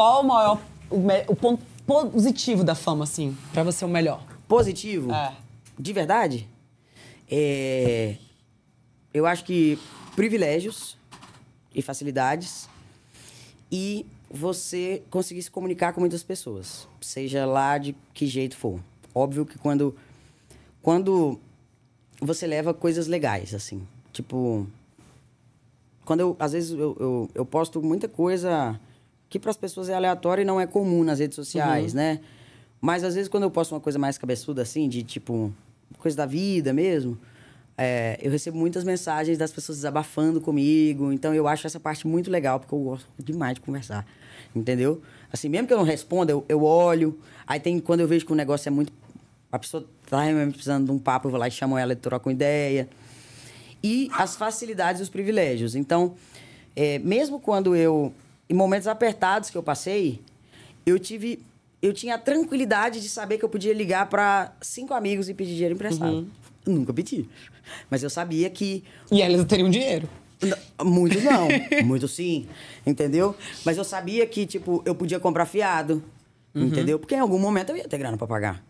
Qual o maior. O, o ponto positivo da fama, assim? Pra você, é o melhor? Positivo? É. De verdade? É. Eu acho que privilégios e facilidades e você conseguir se comunicar com muitas pessoas, seja lá de que jeito for. Óbvio que quando quando você leva coisas legais assim, tipo quando eu às vezes eu, eu, eu posto muita coisa que para as pessoas é aleatório e não é comum nas redes sociais, uhum. né? Mas às vezes quando eu posto uma coisa mais cabeçuda assim, de tipo, coisa da vida mesmo, é, eu recebo muitas mensagens das pessoas desabafando comigo. Então eu acho essa parte muito legal, porque eu gosto demais de conversar. Entendeu? Assim, mesmo que eu não responda, eu, eu olho. Aí tem quando eu vejo que o negócio é muito. A pessoa tá realmente precisando de um papo, eu vou lá e chamo ela e troco uma ideia. E as facilidades e os privilégios. Então, é, mesmo quando eu em momentos apertados que eu passei, eu tive eu tinha a tranquilidade de saber que eu podia ligar para cinco amigos e pedir dinheiro emprestado. Uhum. Nunca pedi. Mas eu sabia que. E elas teriam dinheiro? muito não, muito sim, entendeu? Mas eu sabia que, tipo, eu podia comprar fiado, uhum. entendeu? Porque em algum momento eu ia ter grana para pagar.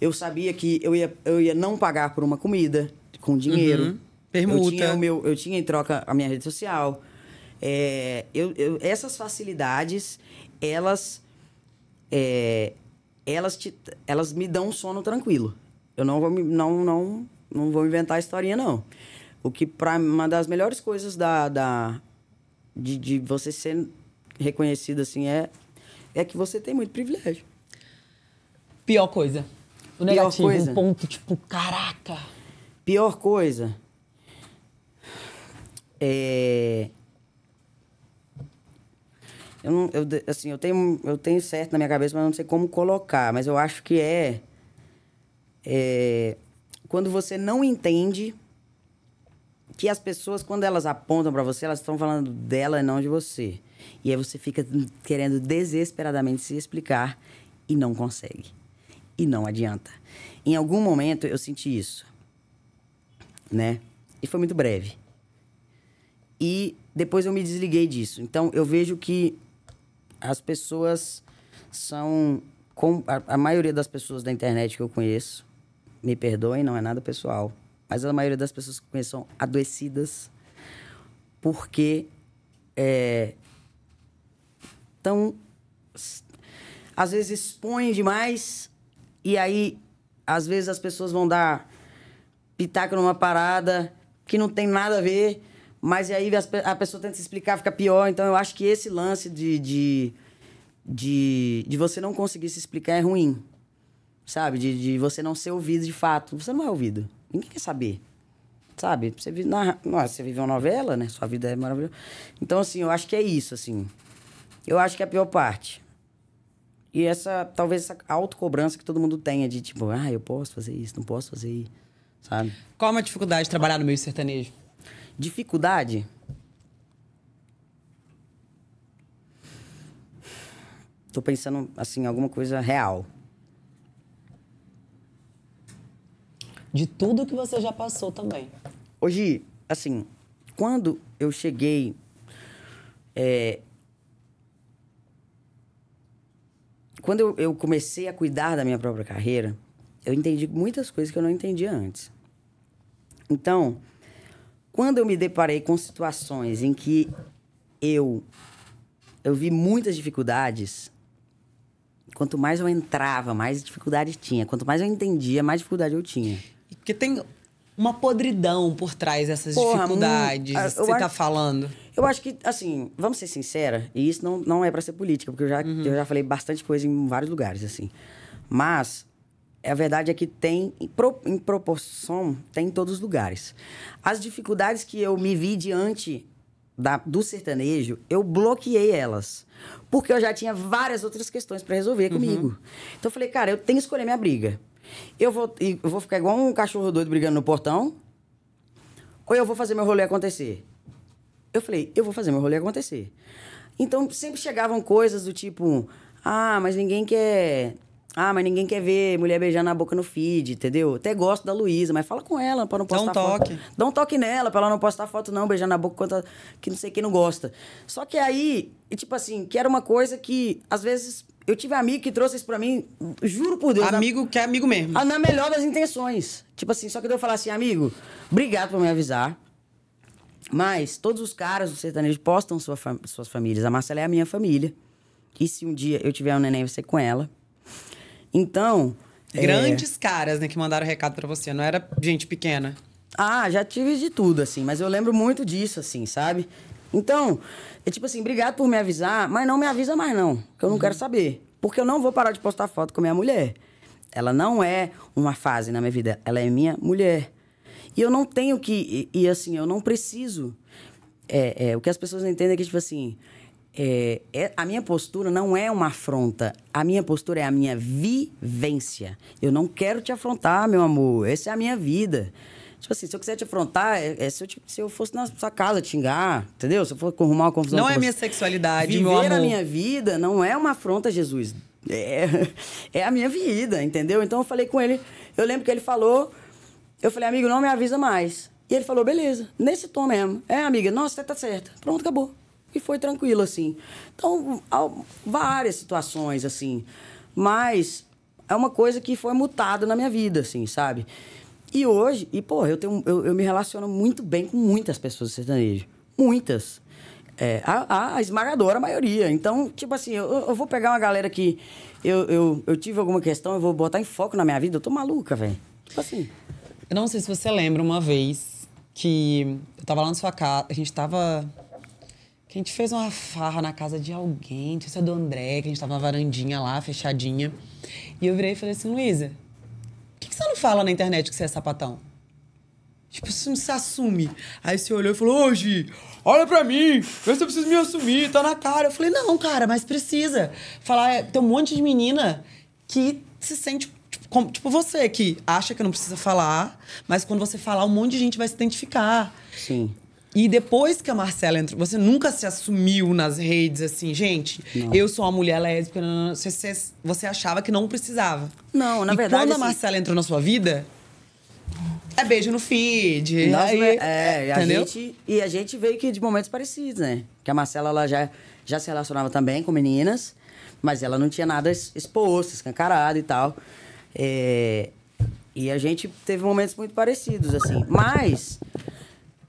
Eu sabia que eu ia, eu ia não pagar por uma comida com dinheiro. Uhum. Permuta. Eu tinha, o meu, eu tinha em troca a minha rede social. É, eu, eu, essas facilidades, elas, é, elas, te, elas me dão um sono tranquilo. Eu não vou, me, não, não, não vou inventar historinha, não. O que, para uma das melhores coisas da, da, de, de você ser reconhecido assim, é, é que você tem muito privilégio. Pior coisa. O negativo, Pior coisa. um ponto tipo, caraca. Pior coisa. É eu, não, eu, assim, eu, tenho, eu tenho certo na minha cabeça, mas não sei como colocar. Mas eu acho que é, é quando você não entende que as pessoas, quando elas apontam para você, elas estão falando dela e não de você. E aí você fica querendo desesperadamente se explicar e não consegue. E não adianta. Em algum momento eu senti isso, né? E foi muito breve. E depois eu me desliguei disso. Então eu vejo que as pessoas são. Com, a, a maioria das pessoas da internet que eu conheço, me perdoem, não é nada pessoal, mas a maioria das pessoas que conheço são adoecidas porque é, tão às vezes expõem demais e aí às vezes as pessoas vão dar pitaco numa parada que não tem nada a ver mas aí a pessoa tenta se explicar, fica pior. Então eu acho que esse lance de, de, de, de você não conseguir se explicar é ruim. Sabe? De, de você não ser ouvido de fato. Você não é ouvido. Ninguém quer saber sabe? Você vive, na, nossa, é, você vive uma novela, né? Sua vida é maravilhosa. Então, assim, eu acho que é isso, assim. Eu acho que é a pior parte. E essa, talvez, essa autocobrança que todo mundo tenha de, tipo, ah, eu posso fazer isso, não posso fazer isso, sabe? Qual é a dificuldade de trabalhar no meio sertanejo? Dificuldade. Tô pensando, assim, alguma coisa real. De tudo que você já passou também. Hoje, assim, quando eu cheguei. É, quando eu, eu, comecei a cuidar da minha própria carreira, eu entendi muitas coisas que eu não entendia antes. Então, quando eu me deparei com situações em que eu eu vi muitas dificuldades, quanto mais eu entrava, mais dificuldade tinha. Quanto mais eu entendia, mais dificuldade eu tinha. Porque tem uma podridão por trás dessas Porra, dificuldades que você está falando. Eu acho que, assim, vamos ser sincera, e isso não, não é para ser política, porque eu já, uhum. eu já falei bastante coisa em vários lugares, assim. Mas é, a verdade é que tem, em, proporção, tem em todos os lugares. As dificuldades que eu me vi diante da, do sertanejo, eu bloqueei elas. Porque eu já tinha várias outras questões para resolver uhum. comigo. Então eu falei, cara, eu tenho que escolher minha briga. Eu vou, eu vou ficar igual um cachorro doido brigando no portão, ou eu vou fazer meu rolê acontecer. Eu falei, eu vou fazer meu rolê acontecer. Então sempre chegavam coisas do tipo, ah, mas ninguém quer ah, mas ninguém quer ver mulher beijando a boca no feed, entendeu? Até gosto da Luísa, mas fala com ela pra não postar foto. Dá um foto. toque. Dá um toque nela pra ela não postar foto, não, beijando a boca contra que não sei quem não gosta. Só que aí, tipo assim, que era uma coisa que, às vezes, eu tive amigo que trouxe isso pra mim, juro por Deus. Amigo na... que é amigo mesmo. Ah, na melhor das intenções. Tipo assim, só que eu falar assim, amigo, obrigado por me avisar. Mas todos os caras do sertanejo postam sua fam... suas famílias. A Marcela é a minha família. E se um dia eu tiver um neném, vai ser com ela. Então. É Grandes é... caras, né, que mandaram recado para você, não era gente pequena. Ah, já tive de tudo, assim, mas eu lembro muito disso, assim, sabe? Então, é tipo assim, obrigado por me avisar, mas não me avisa mais, não. Que eu não uhum. quero saber. Porque eu não vou parar de postar foto com minha mulher. Ela não é uma fase na minha vida, ela é minha mulher. E eu não tenho que. E, e assim, eu não preciso. É, é, o que as pessoas entendem é que, tipo assim, é, é, a minha postura não é uma afronta. A minha postura é a minha vivência. Eu não quero te afrontar, meu amor. Essa é a minha vida. Tipo assim, se eu quiser te afrontar, é, é se, eu te, se, eu fosse na sua casa te xingar, entendeu? Se eu for arrumar uma confusão. Não é você. minha sexualidade, Viver meu amor. a minha vida não é uma afronta Jesus. É, é a minha vida, entendeu? Então eu falei com ele. Eu lembro que ele falou. Eu falei, amigo, não me avisa mais. E ele falou, beleza, nesse tom mesmo. É, amiga, nossa, você tá certa. Pronto, acabou e foi tranquilo, assim. Então, várias situações, assim. Mas é uma coisa que foi mutada na minha vida, assim, sabe? E hoje, e pô, eu, tenho, eu, eu me relaciono muito bem com muitas pessoas do sertanejo. Muitas. É, a, a, esmagadora maioria. Então, tipo assim, eu, eu vou pegar uma galera que eu, eu, eu, tive alguma questão, eu vou botar em foco na minha vida. Eu tô maluca, velho. Tipo assim. Eu não sei se você lembra uma vez que eu tava lá na sua casa, a gente tava que a gente fez uma farra na casa de alguém, não sei se é do André, que a gente tava na varandinha lá, fechadinha. E eu virei e falei assim, Luísa, por que, que, você não fala na internet que você é sapatão? Tipo, você não se assume. Aí você olhou e falou, hoje, olha pra mim, vê se eu preciso me assumir, tá na cara. Eu falei, não, cara, mas precisa. Falar, é, tem um monte de menina que se sente tipo, como, tipo você, que acha que não precisa falar, mas quando você falar, um monte de gente vai se identificar. Sim. E depois que a Marcela entrou, você nunca se assumiu nas redes assim, gente, não. eu sou uma mulher lésbica. Você, você, você, achava que não precisava. Não, na e verdade. Quando a assim Marcela entrou na sua vida, é beijo no feed. Nós, aí, é, é, a entendeu? gente, e a gente veio que de momentos parecidos, né? Que a Marcela ela já, já se relacionava também com meninas, mas ela não tinha nada exposto, escancarado e tal. É, e a gente teve momentos muito parecidos, assim. Mas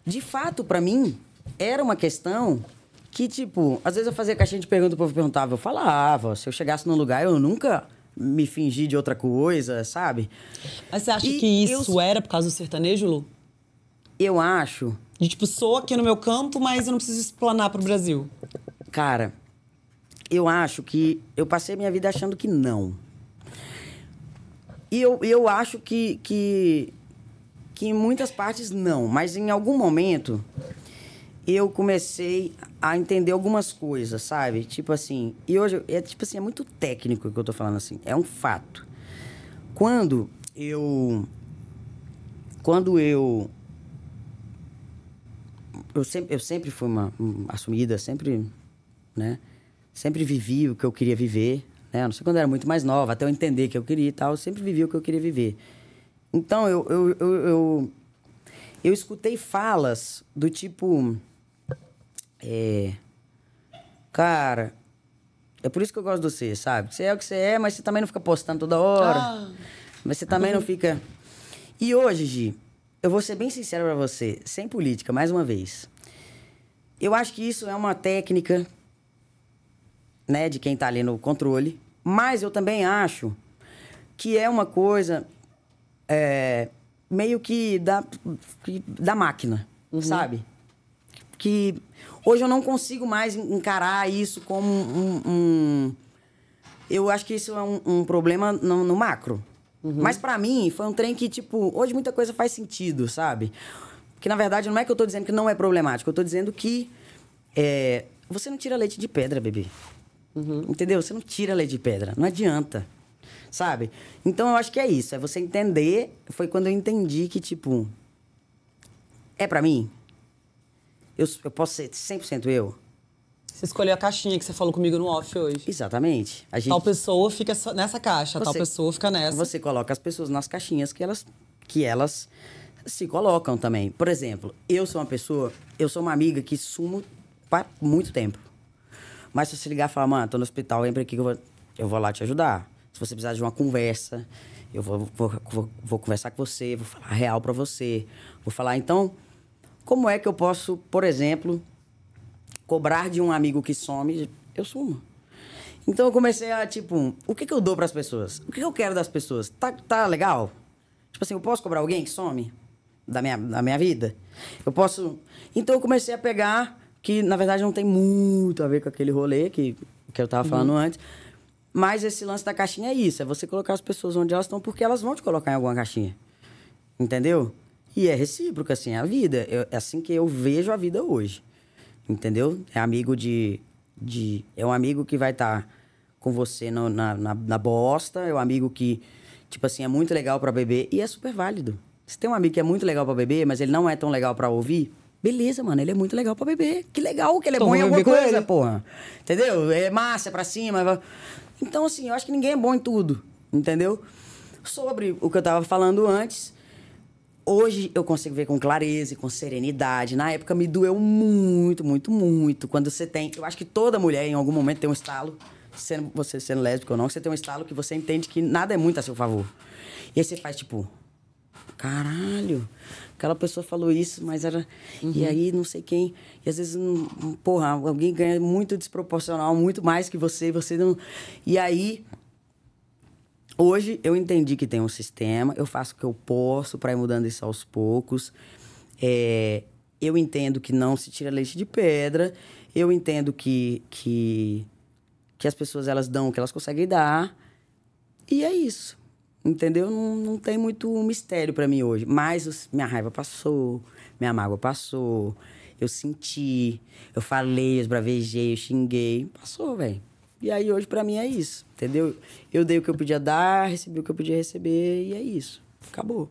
de fato, para mim, era uma questão que, tipo, às vezes eu fazia caixinha de pergunta, o povo perguntava, eu falava. Se eu chegasse num lugar, eu nunca me fingi de outra coisa, sabe? Mas você acha e que isso eu... era por causa do sertanejo, Lu? Eu acho. de tipo, sou aqui no meu campo, mas eu não preciso explanar pro Brasil. Cara, eu acho que eu passei minha vida achando que não. E eu, eu acho que, que que em muitas partes não, mas em algum momento eu comecei a entender algumas coisas, sabe? Tipo assim, e hoje é tipo assim, é muito técnico o que eu tô falando assim, é um fato. Quando eu quando eu eu sempre, eu sempre fui uma, uma assumida, sempre, né? Sempre vivi o que eu queria viver, né? não sei quando eu era muito mais nova, até eu entender que eu queria e tal, eu sempre vivi o que eu queria viver. Então, eu, eu, eu, eu, eu escutei falas do tipo. É, cara, é por isso que eu gosto de você, sabe? Você é o que você é, mas você também não fica postando toda hora. Ah. Mas você também não fica. E hoje, Gi, eu vou ser bem sincero para você, sem política, mais uma vez. Eu acho que isso é uma técnica, né, de quem tá ali no controle, mas eu também acho que é uma coisa é, meio que da, da máquina, uhum. sabe? Que hoje eu não consigo mais encarar isso como um. um eu acho que isso é um, um problema no, no macro. Uhum. Mas para mim, foi um trem que, tipo, hoje muita coisa faz sentido, sabe? Que na verdade não é que eu tô dizendo que não é problemático, eu tô dizendo que é, você não tira leite de pedra, bebê. Uhum. Entendeu? Você não tira leite de pedra, não adianta. Sabe? Então eu acho que é isso. É você entender. Foi quando eu entendi que, tipo. É para mim? Eu, eu posso ser 100% eu? Você escolheu a caixinha que você falou comigo no off hoje. Exatamente. A gente... Tal pessoa fica nessa caixa, você, tal pessoa fica nessa. Você coloca as pessoas nas caixinhas que elas, que elas se colocam também. Por exemplo, eu sou uma pessoa, eu sou uma amiga que sumo há muito tempo. Mas se você ligar e falar, mano, tô no hospital, entra aqui que eu vou, eu vou lá te ajudar. Se você precisar de uma conversa, eu vou, vou, vou, vou conversar com você, vou falar real para você. Vou falar, então, como é que eu posso, por exemplo, cobrar de um amigo que some? Eu sumo. Então eu comecei a, tipo, o que, que eu dou para as pessoas? O que, que eu quero das pessoas? Tá, tá legal? Tipo assim, eu posso cobrar alguém que some da minha, da minha vida? Eu posso. Então eu comecei a pegar, que na verdade não tem muito a ver com aquele rolê que, que eu tava uhum. falando uhum. antes, mas esse lance da caixinha é isso: é você colocar as pessoas onde elas estão, porque elas vão te colocar em alguma caixinha. Entendeu? E é recíproco, assim, é a vida. Eu, é assim que eu vejo a vida hoje. Entendeu? É amigo de. de é um amigo que vai estar tá com você no, na, na, na bosta, é um amigo que, tipo assim, é muito legal para beber e é super válido. Se tem um amigo que é muito legal para beber, mas ele não é tão legal para ouvir, Beleza, mano, ele é muito legal pra beber. Que legal que ele é Tô bom em alguma coisa, porra. Entendeu? É massa, é pra cima. É então, assim, eu acho que ninguém é bom em tudo, entendeu? Sobre o que eu tava falando antes, hoje eu consigo ver com clareza e com serenidade. Na época me doeu muito, muito, muito. Quando você tem. Eu acho que toda mulher, em algum momento, tem um estalo, sendo, você sendo lésbica ou não, você tem um estalo que você entende que nada é muito a seu favor. E aí você faz tipo caralho, aquela pessoa falou isso, mas era. Uhum. E aí não sei quem. E às vezes, hum, porra, alguém ganha muito desproporcional, muito mais que você, você não. E aí. Hoje eu entendi que tem um sistema, eu faço o que eu posso para ir mudando isso aos poucos. É, eu entendo que não se tira leite de pedra, eu entendo que, que, que as pessoas elas dão o que elas conseguem dar, e é isso. Entendeu? Não, não tem muito mistério para mim hoje. Mas os, minha raiva passou, minha mágoa passou, eu senti, eu falei, eu esbravejei, eu xinguei. Passou, velho. E aí hoje para mim é isso, entendeu? Eu dei o que eu podia dar, recebi o que eu podia receber e é isso. Acabou.